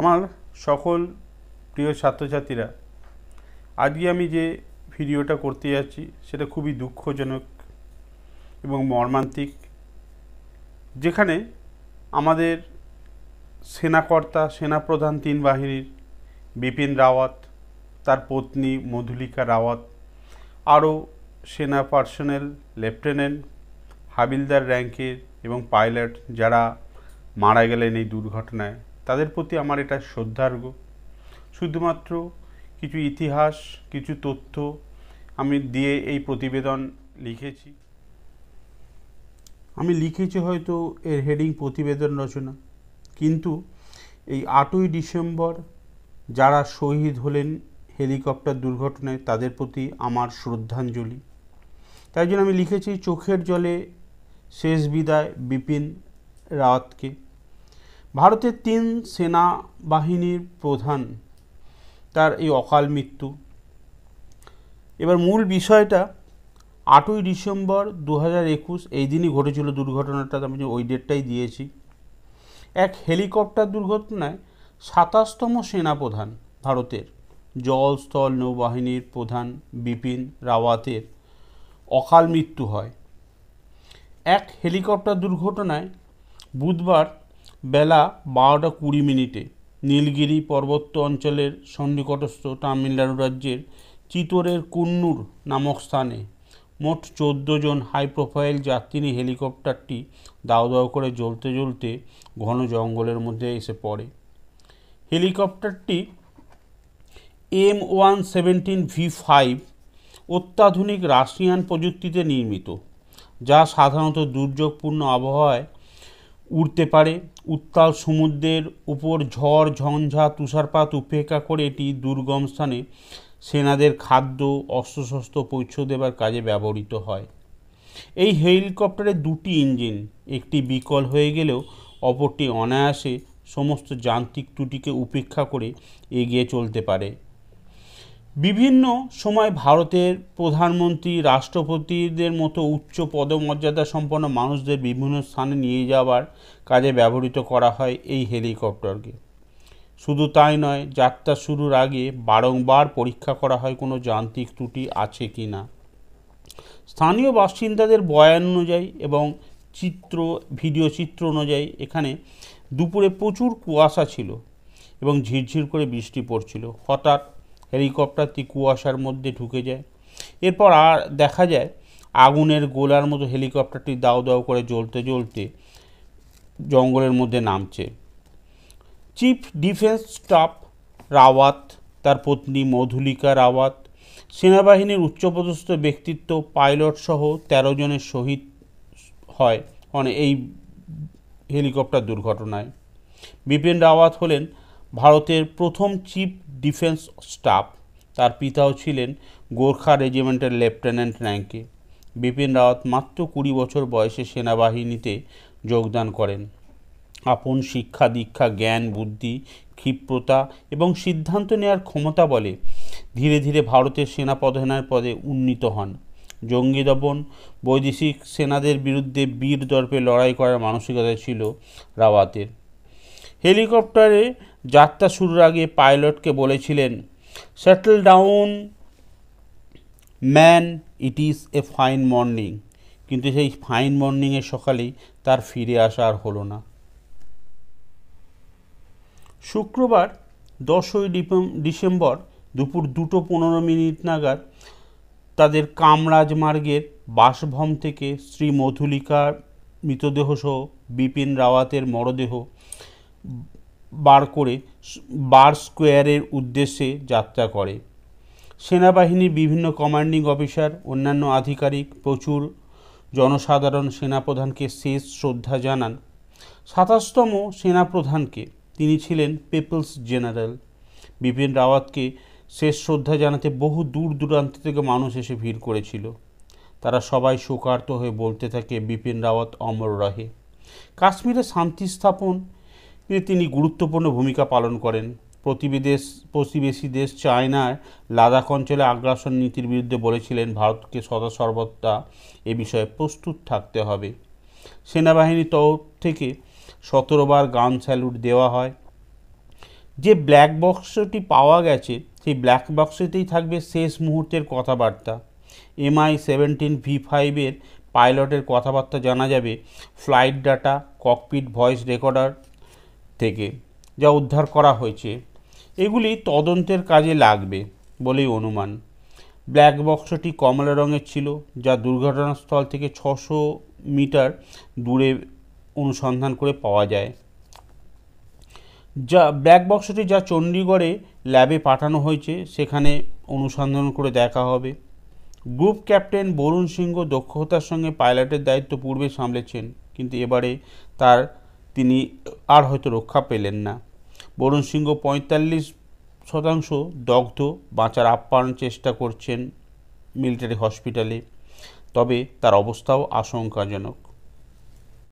আমার সকল প্রিয় ছাত্রছাত্রীরা আজকে আমি যে ভিডিওটা করতে যাচ্ছি সেটা খুবই দুঃখজনক এবং মর্মান্তিক যেখানে আমাদের সেনাকর্তা সেনাপ্রধান তিন বাহিনীর বিপিন রাওয়াত তার পত্নী মধুলিকা রাওয়াত আরও সেনা পার্সোনেল লেফটেন্যান্ট হাবিলদার র্যাঙ্কের এবং পাইলট যারা মারা গেলেন এই দুর্ঘটনায় তাদের প্রতি আমার এটা শ্রদ্ধার্ঘ শুধুমাত্র কিছু ইতিহাস কিছু তথ্য আমি দিয়ে এই প্রতিবেদন লিখেছি আমি লিখেছি হয়তো এর হেডিং প্রতিবেদন রচনা কিন্তু এই আটই ডিসেম্বর যারা শহীদ হলেন হেলিকপ্টার দুর্ঘটনায় তাদের প্রতি আমার শ্রদ্ধাঞ্জলি তাই জন্য আমি লিখেছি চোখের জলে শেষ বিদায় বিপিন রাওয়াতকে ভারতের তিন সেনা বাহিনীর প্রধান তার এই অকাল মৃত্যু এবার মূল বিষয়টা আটই ডিসেম্বর দু হাজার একুশ এই দিনই ঘটেছিল দুর্ঘটনাটা আমি ওই ডেটটাই দিয়েছি এক হেলিকপ্টার দুর্ঘটনায় সাতাশতম সেনাপ্রধান ভারতের জল স্থল নৌবাহিনীর প্রধান বিপিন রাওয়াতের অকাল মৃত্যু হয় এক হেলিকপ্টার দুর্ঘটনায় বুধবার বেলা বারোটা কুড়ি মিনিটে নীলগিরি পর্বত্য অঞ্চলের সন্নিকটস্থ তামিলনাড়ু রাজ্যের চিতোরের কুন্নুর নামক স্থানে মোট চোদ্দ জন হাই প্রোফাইল যাত্রী হেলিকপ্টারটি দাও দাও করে জ্বলতে জ্বলতে ঘন জঙ্গলের মধ্যে এসে পড়ে হেলিকপ্টারটি M one seventeen V five অত্যাধুনিক রাশিয়ান প্রযুক্তিতে নির্মিত যা সাধারণত দুর্যোগপূর্ণ আবহাওয়ায় উড়তে পারে উত্তাল সমুদ্রের উপর ঝড় ঝঞ্ঝা তুষারপাত উপেক্ষা করে এটি দুর্গম স্থানে সেনাদের খাদ্য অস্ত্রশস্ত্র পৌঁছে দেবার কাজে ব্যবহৃত হয় এই হেলিকপ্টারে দুটি ইঞ্জিন একটি বিকল হয়ে গেলেও অপরটি অনায়াসে সমস্ত যান্ত্রিক ত্রুটিকে উপেক্ষা করে এগিয়ে চলতে পারে বিভিন্ন সময় ভারতের প্রধানমন্ত্রী রাষ্ট্রপতিদের মতো উচ্চ পদমর্যাদা সম্পন্ন মানুষদের বিভিন্ন স্থানে নিয়ে যাওয়ার কাজে ব্যবহৃত করা হয় এই হেলিকপ্টারকে শুধু তাই নয় যাত্রা শুরুর আগে বারংবার পরীক্ষা করা হয় কোনো যান্ত্রিক ত্রুটি আছে কি না স্থানীয় বাসিন্দাদের বয়ান অনুযায়ী এবং চিত্র ভিডিও চিত্র অনুযায়ী এখানে দুপুরে প্রচুর কুয়াশা ছিল এবং ঝিরঝির করে বৃষ্টি পড়ছিল হঠাৎ হেলিকপ্টারটি কুয়াশার মধ্যে ঢুকে যায় এরপর আর দেখা যায় আগুনের গোলার মতো হেলিকপ্টারটি দাও দাও করে জ্বলতে জ্বলতে জঙ্গলের মধ্যে নামছে চিফ ডিফেন্স স্টাফ রাওয়াত তার পত্নী মধুলিকা রাওয়াত সেনাবাহিনীর উচ্চপদস্থ ব্যক্তিত্ব পাইলট সহ তেরো জনের শহীদ হয় মানে এই হেলিকপ্টার দুর্ঘটনায় বিপিন রাওয়াত হলেন ভারতের প্রথম চিফ ডিফেন্স স্টাফ তার পিতাও ছিলেন গোর্খা রেজিমেন্টের লেফটেন্যান্ট র্যাঙ্কে বিপিন রাওয়াত মাত্র কুড়ি বছর বয়সে সেনাবাহিনীতে যোগদান করেন আপন শিক্ষা দীক্ষা জ্ঞান বুদ্ধি ক্ষিপ্রতা এবং সিদ্ধান্ত নেয়ার ক্ষমতা বলে ধীরে ধীরে ভারতের সেনাপ্রধানের পদে উন্নীত হন জঙ্গি দমন বৈদেশিক সেনাদের বিরুদ্ধে বীর দর্পে লড়াই করার মানসিকতা ছিল রাওয়াতের হেলিকপ্টারে যাত্রা শুরুর আগে পাইলটকে বলেছিলেন settle down man it is a fine morning কিন্তু সেই ফাইন মর্নিংয়ের সকালেই তার ফিরে আসা আর হলো না শুক্রবার দশই ডিসেম্বর দুপুর দুটো পনেরো মিনিট নাগাদ তাদের কামরাজ মার্গের বাসভম থেকে শ্রী মধুলিকার মৃতদেহসহ বিপিন রাওয়াতের মরদেহ বার করে বার স্কোয়ারের উদ্দেশ্যে যাত্রা করে সেনাবাহিনীর বিভিন্ন কমান্ডিং অফিসার অন্যান্য আধিকারিক প্রচুর জনসাধারণ সেনাপ্রধানকে শেষ শ্রদ্ধা জানান সাতাশতম সেনাপ্রধানকে তিনি ছিলেন পিপলস জেনারেল বিপিন রাওয়াতকে শেষ শ্রদ্ধা জানাতে বহু দূর দূরান্ত থেকে মানুষ এসে ভিড় করেছিল তারা সবাই শোকার্ত হয়ে বলতে থাকে বিপিন রাওয়াত অমর রহে কাশ্মীরে শান্তি স্থাপন তিনি গুরুত্বপূর্ণ ভূমিকা পালন করেন প্রতিবেদেশ প্রতিবেশী দেশ চায়নায় লাদাখ অঞ্চলে আগ্রাসন নীতির বিরুদ্ধে বলেছিলেন ভারতকে সদা এ বিষয়ে প্রস্তুত থাকতে হবে সেনাবাহিনী তরফ থেকে সতেরোবার গান স্যালুট দেওয়া হয় যে ব্ল্যাক বক্সটি পাওয়া গেছে সেই ব্ল্যাক বক্সেতেই থাকবে শেষ মুহূর্তের কথাবার্তা এমআই সেভেন্টিন ভি ফাইভের পাইলটের কথাবার্তা জানা যাবে flight data cockpit voice recorder থেকে যা উদ্ধার করা হয়েছে এগুলি তদন্তের কাজে লাগবে বলেই অনুমান ব্ল্যাক বক্সটি কমলা রঙের ছিল যা দুর্ঘটনাস্থল থেকে ছশো মিটার দূরে অনুসন্ধান করে পাওয়া যায় যা ব্ল্যাক বক্সটি যা চণ্ডীগড়ে ল্যাবে পাঠানো হয়েছে সেখানে অনুসন্ধান করে দেখা হবে গ্রুপ ক্যাপ্টেন বরুণ সিংহ দক্ষতার সঙ্গে পাইলটের দায়িত্ব পূর্বে সামলেছেন কিন্তু এবারে তার তিনি আর হয়তো রক্ষা পেলেন না বরুণ সিংহ পঁয়তাল্লিশ শতাংশ দগ্ধ বাঁচার আপ্যায়ন চেষ্টা করছেন মিলিটারি হসপিটালে তবে তার অবস্থাও আশঙ্কাজনক